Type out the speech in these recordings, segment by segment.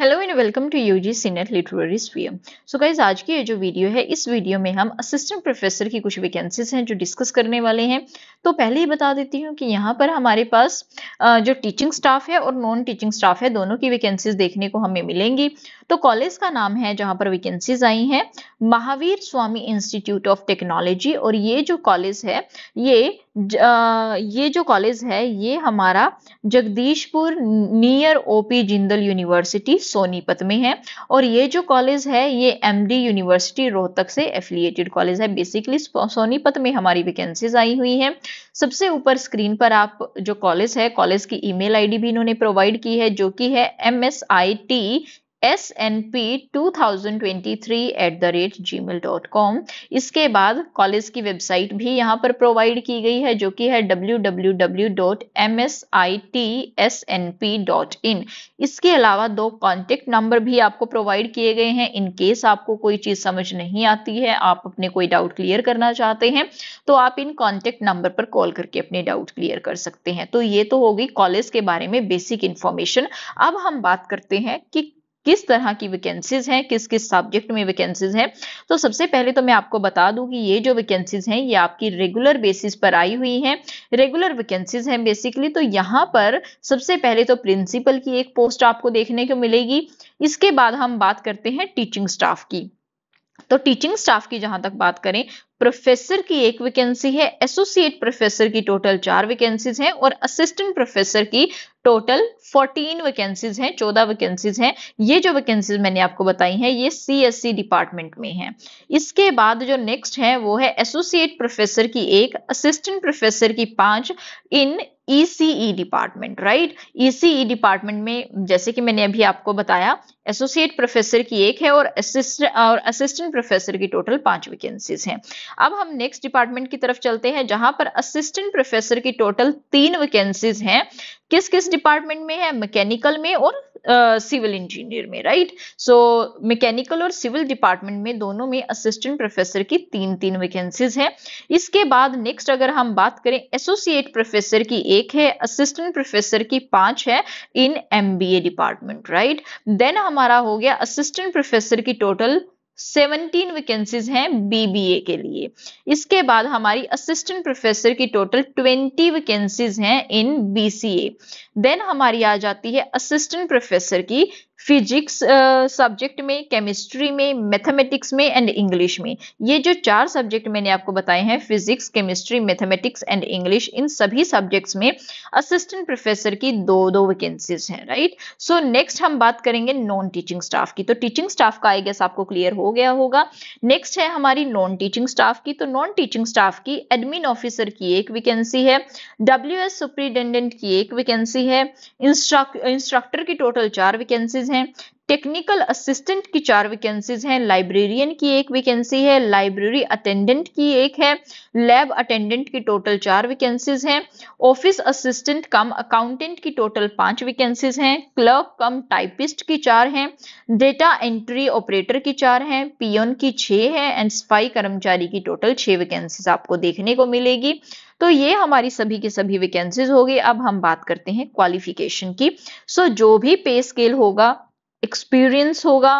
hello and welcome to U G C NET literary swim so guys आज की ये जो वीडियो है इस वीडियो में हम असिस्टेंट प्रोफेसर की कुछ वैकेंसीज हैं जो डिस्कस करने वाले हैं तो पहले ही बता देती हूँ कि यहाँ पर हमारे पास जो टीचिंग स्टाफ है और नॉन टीचिंग स्टाफ है दोनों की वैकेंसीज देखने को हमें मिलेंगी तो कॉलेज का नाम है जहाँ पर वैकेंसीज आई हैं Mahavir Swami institute of technology और ये जो कॉलेज है ये ये जो कॉलेज है ये हमारा Jagdishpur near OP Jindal university Sonipat में है और ये जो कॉलेज है ये एमडी यूनिवर्सिटी रोहतक से एफिलिएटेड कॉलेज है बेसिकली सोनीपत में हमारी वैकेंसीज आई हुई हैं सबसे ऊपर स्क्रीन पर आप जो कॉलेज है कॉलेज की ईमेल आईडी भी इन्होंने प्रोवाइड की है जो कि है M S I T S two thousand twenty three at the rate Gmail dot com इसके बाद कॉलेज की वेबसाइट भी यहाँ पर प्रोवाइड की गई है जो कि है W W W dot M S I T S N P dot in इसके अलावा दो कॉन्टेक्ट नंबर भी आपको प्रोवाइड किए गए हैं इन केस आपको कोई चीज़ समझ नहीं आती है आप अपने कोई डाउट क्लियर करना चाहते हैं तो आप इन कॉन्टेक्ट नंबर पर कॉल करके अपने डाउट क्लियर कर सकते हैं तो ये तो होगी कॉलेज के बारे में बेसिक इन्फॉर्मेशन अब हम बात करते हैं कि किस तरह की वैकेंसीज हैं किस किस सब्जेक्ट में वैकेंसीज हैं तो सबसे पहले तो मैं आपको बता दूं कि ये जो वैकेंसीज हैं ये आपकी रेगुलर बेसिस पर आई हुई हैं रेगुलर वैकेंसीज हैं बेसिकली तो यहाँ पर सबसे पहले तो प्रिंसिपल की एक पोस्ट आपको देखने को मिलेगी इसके बाद हम बात करते हैं टीचिंग स्टाफ की तो टीचिंग स्टाफ की जहां तक बात करें प्रोफेसर की एक वैकेंसी है एसोसिएट प्रोफेसर की टोटल चार वैकेंसीज हैं और असिस्टेंट प्रोफेसर की टोटल 14 वैकेंसीज हैं 14 वैकेंसीज हैं ये जो वैकेंसीज मैंने आपको बताई हैं ये सीएससी e डिपार्टमेंट में हैं इसके बाद जो नेक्स्ट है वो है एसोसिएट प्रोफेसर की एक असिस्टेंट प्रोफेसर की पांच in ECE e e department right ECE department में जैसे कि मैंने अभी आपको बताया एसोसिएट प्रोफेसर की एक है और असिस्ट और असिस्टेंट प्रोफेसर की टोटल पांच वैकेंसीज हैं अब हम नेक्स्ट डिपार्टमेंट की तरफ चलते हैं जहां पर असिस्टेंट प्रोफेसर की टोटल तीन वैकेंसीज हैं किस किस डिपार्टमेंट में है मैकेनिकल में और सिविल uh, इंजीनियर में राइट सो मैकेनिकल और सिविल डिपार्टमेंट में दोनों में असिस्टेंट प्रोफेसर की तीन तीन वैकेंसीज हैं इसके बाद नेक्स्ट अगर हम बात करें एसोसिएट प्रोफेसर की एक है असिस्टेंट प्रोफेसर की पांच है in MBA department right then हमारा हो गया असिस्टेंट प्रोफेसर की टोटल 17 वैकेंसीज हैं बीबीए के लिए इसके बाद हमारी असिस्टेंट प्रोफेसर की टोटल 20 वैकेंसीज हैं इन बीसीए देन हमारी आ जाती है असिस्टेंट प्रोफेसर की फिजिक्स सब्जेक्ट में केमिस्ट्री में मैथमेटिक्स में एंड इंग्लिश में ये जो चार सब्जेक्ट मैंने आपको बताए हैं physics chemistry mathematics and English इन सभी सब्जेक्ट्स में असिस्टेंट प्रोफेसर की दो दो वैकेंसीज हैं राइट सो नेक्स्ट हम बात करेंगे नॉन टीचिंग स्टाफ की तो टीचिंग स्टाफ का आई गेस आपको क्लियर हो गया होगा नेक्स्ट है हमारी नॉन टीचिंग स्टाफ की तो नॉन टीचिंग स्टाफ की एडमिन ऑफिसर की एक वैकेंसी है डब्ल्यू एस की एक वैकेंसी है इंस्ट्रक्टर की टोटल चार वैकेंसीज हैं टेक्निकल असिस्टेंट की चार वैकेंसीज हैं लाइब्रेरियन की एक वैकेंसी है लाइब्रेरी अटेंडेंट की एक है लैब अटेंडेंट की टोटल चार वैकेंसीज हैं ऑफिस असिस्टेंट कम अकाउंटेंट की टोटल पांच वैकेंसीज हैं क्लर्क कम टाइपिस्ट की चार हैं डेटा एंट्री ऑपरेटर की चार हैं पीओन की छह है एंड सफाई कर्मचारी की टोटल छह वैकेंसीज आपको देखने को मिलेगी तो ये हमारी सभी की सभी वैकेंसीज होगी अब हम बात करते हैं क्वालिफिकेशन की सो so, जो भी पे स्केल होगा एक्सपीरियंस होगा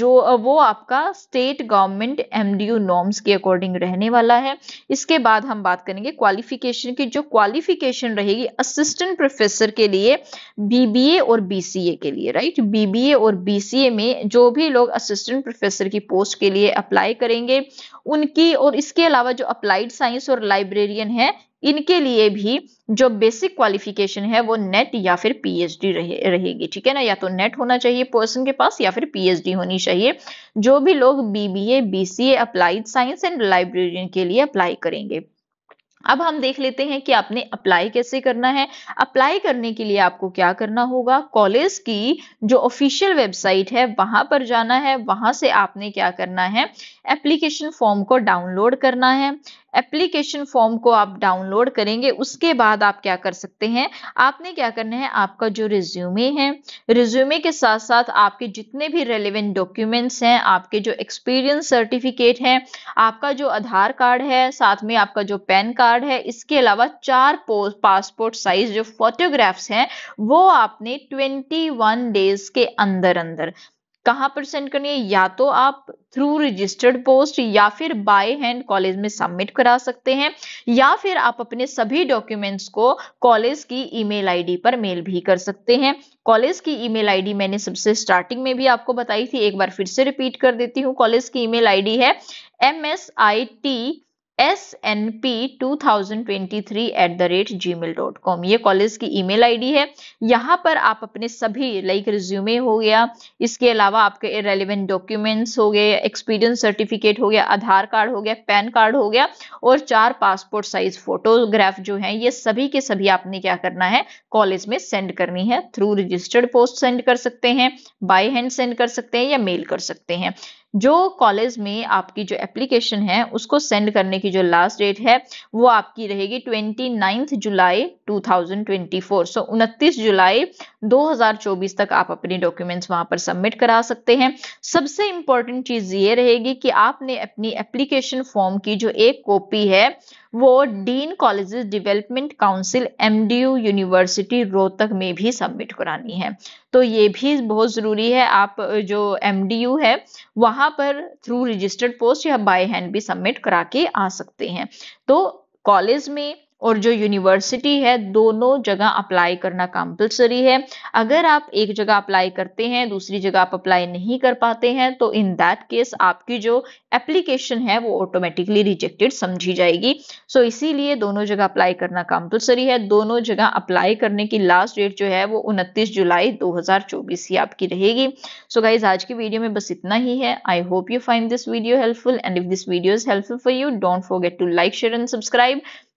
जो वो आपका स्टेट गवर्नमेंट एमडीयू नॉर्म्स के अकॉर्डिंग रहने वाला है इसके बाद हम बात करेंगे क्वालिफिकेशन की जो क्वालिफिकेशन रहेगी असिस्टेंट प्रोफेसर के लिए बीबीए और बीसीए के लिए राइट बीबीए और बीसीए में जो भी लोग असिस्टेंट प्रोफेसर की पोस्ट के लिए अप्लाई करेंगे उनकी और इसके अलावा जो अप्लाइड साइंस और लाइब्रेरियन है इनके लिए भी जो बेसिक क्वालिफिकेशन है वो नेट या फिर पीएचडी रहे रहेगी ठीक है ना या तो नेट होना चाहिए पर्सन के पास या फिर पीएचडी होनी चाहिए जो भी लोग BBA BCA applied science and librarian के लिए अप्लाई करेंगे अब हम देख लेते हैं कि आपने अप्लाई कैसे करना है अप्लाई करने के लिए आपको क्या करना होगा कॉलेज की जो ऑफिशियल वेबसाइट है वहां पर जाना है वहां से आपने क्या करना है एप्लीकेशन फॉर्म को डाउनलोड करना है एप्लीकेशन फॉर्म को आप डाउनलोड करेंगे उसके बाद आप क्या कर सकते हैं आपने क्या करना है आपका जो रिज्यूमे है रिज्यूमे के साथ साथ आपके जितने भी रेलिवेंट डॉक्यूमेंट्स हैं आपके जो एक्सपीरियंस सर्टिफिकेट हैं आपका जो आधार कार्ड है साथ में आपका जो पैन कार्ड है इसके अलावा चार पासपोर्ट साइज जो फोटोग्राफ्स हैं वो आपने ट्वेंटी डेज के अंदर अंदर कहाँ पर सेंड करनी है या तो आप थ्रू रजिस्टर्ड पोस्ट या फिर बाय हैंड कॉलेज में सबमिट करा सकते हैं या फिर आप अपने सभी डॉक्यूमेंट्स को कॉलेज की ईमेल आईडी पर मेल भी कर सकते हैं कॉलेज की ईमेल आईडी मैंने सबसे स्टार्टिंग में भी आपको बताई थी एक बार फिर से रिपीट कर देती हूँ कॉलेज की ईमेल आईडी है M S I T snp2023 at the rate Gmail dot com ये कॉलेज की ईमेल आईडी है यहाँ पर आप अपने सभी लाइक रिज्यूमे हो गया इसके अलावा आपके रेलिवेंट डॉक्यूमेंट्स हो गए एक्सपीरियंस सर्टिफिकेट हो गया आधार कार्ड हो गया पैन कार्ड हो गया और चार पासपोर्ट साइज फोटोग्राफ जो है ये सभी के सभी आपने क्या करना है कॉलेज में सेंड करनी है थ्रू रजिस्टर्ड पोस्ट सेंड कर सकते हैं बाय हैंड सेंड कर सकते हैं या मेल कर सकते हैं जो कॉलेज में आपकी जो एप्लीकेशन है उसको सेंड करने की जो लास्ट डेट है वो आपकी रहेगी ट्वेंटी नाइन्थ जुलाई 2024 सो उनतीस जुलाई 2024 तक आप अपने डॉक्यूमेंट्स वहां पर सबमिट करा सकते हैं सबसे इंपॉर्टेंट चीज ये रहेगी कि आपने अपनी एप्लीकेशन फॉर्म की जो एक कॉपी है वो dean colleges development council MDU university Rohtak में भी सबमिट करानी है तो ये भी बहुत ज़रूरी है आप जो एमडीयू है वहाँ पर थ्रू रजिस्टर्ड पोस्ट या बाय हैंड भी सबमिट करा के आ सकते हैं तो कॉलेज में और जो यूनिवर्सिटी है दोनों जगह अप्लाई करना कंपलसरी है अगर आप एक जगह अप्लाई करते हैं दूसरी जगह आप अप्लाई नहीं कर पाते हैं तो इन दैट केस आपकी जो एप्लीकेशन है वो ऑटोमेटिकली रिजेक्टेड समझी जाएगी सो so, इसीलिए दोनों जगह अप्लाई करना कंपलसरी है दोनों जगह अप्लाई करने की लास्ट डेट जो है वो उनतीस जुलाई दो ही आपकी रहेगी सो so, गाइज आज की वीडियो में बस इतना ही है I hope you find this video helpful and if this video is helpful for you don't forget to like share and subscribe